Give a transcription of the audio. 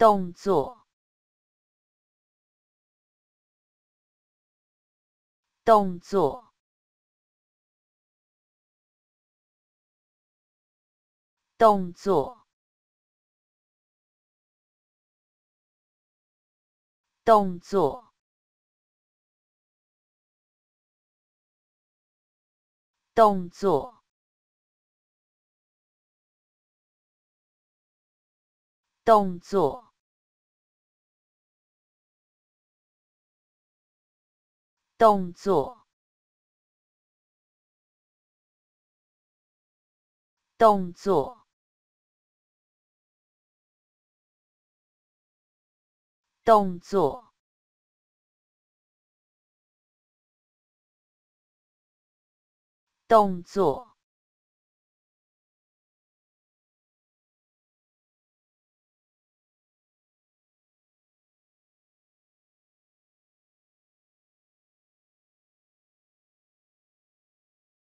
动作，动作，动作，动作，动作。动作。动作，动作，动作，动作。